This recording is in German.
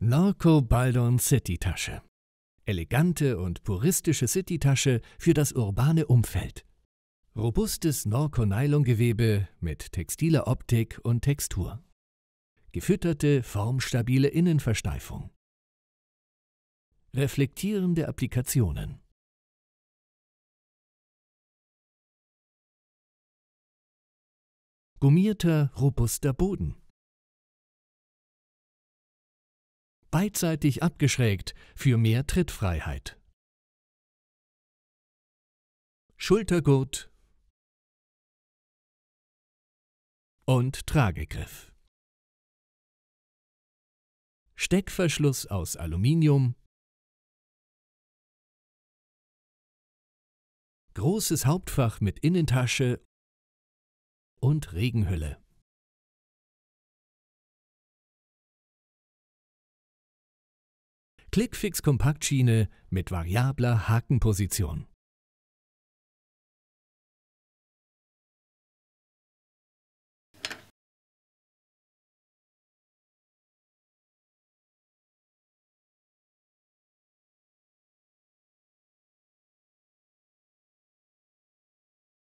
Norco Baldon City-Tasche. Elegante und puristische City-Tasche für das urbane Umfeld. Robustes Norco-Nylon-Gewebe mit textiler Optik und Textur. Gefütterte, formstabile Innenversteifung. Reflektierende Applikationen. Gummierter, robuster Boden. beidseitig abgeschrägt für mehr Trittfreiheit. Schultergurt und Tragegriff. Steckverschluss aus Aluminium. Großes Hauptfach mit Innentasche und Regenhülle. Clickfix Kompaktschiene mit variabler Hakenposition.